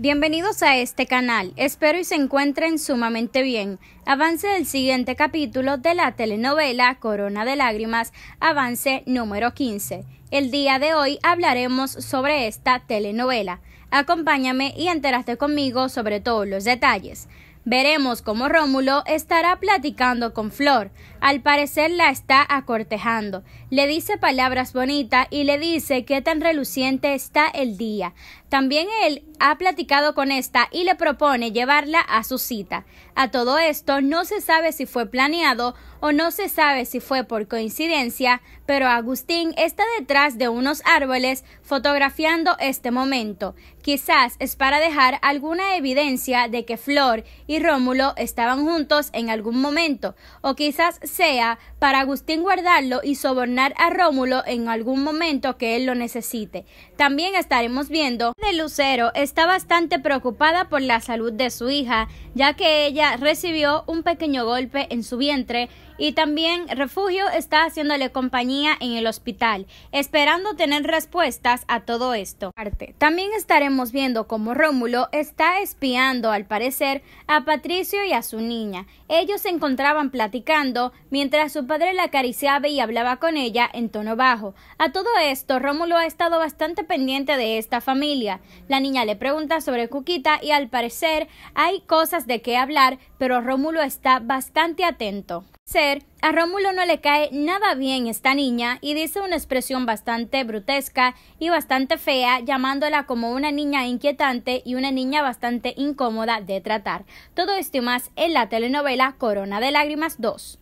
Bienvenidos a este canal, espero y se encuentren sumamente bien. Avance del siguiente capítulo de la telenovela Corona de Lágrimas, avance número 15. El día de hoy hablaremos sobre esta telenovela. Acompáñame y enteraste conmigo sobre todos los detalles. Veremos cómo Rómulo estará platicando con Flor. Al parecer la está acortejando. Le dice palabras bonitas y le dice qué tan reluciente está el día. También él ha platicado con esta y le propone llevarla a su cita. A todo esto no se sabe si fue planeado o no se sabe si fue por coincidencia, pero Agustín está detrás de unos árboles fotografiando este momento. Quizás es para dejar alguna evidencia de que Flor y Rómulo estaban juntos en algún momento, o quizás sea para Agustín guardarlo y sobornar a Rómulo en algún momento que él lo necesite. También estaremos viendo que Lucero está bastante preocupada por la salud de su hija, ya que ella recibió un pequeño golpe en su vientre y también Refugio está haciéndole compañía en el hospital, esperando tener respuestas a todo esto. También estaremos viendo cómo Rómulo está espiando al parecer a Patricio y a su niña. Ellos se encontraban platicando mientras su padre la acariciaba y hablaba con ella en tono bajo. A todo esto, Rómulo ha estado bastante pendiente de esta familia. La niña le pregunta sobre Cuquita y al parecer hay cosas de qué hablar, pero Rómulo está bastante atento. Ser, a Rómulo no le cae nada bien esta niña y dice una expresión bastante brutesca y bastante fea, llamándola como una niña inquietante y una niña bastante incómoda de tratar. Todo esto más en la telenovela Corona de Lágrimas 2.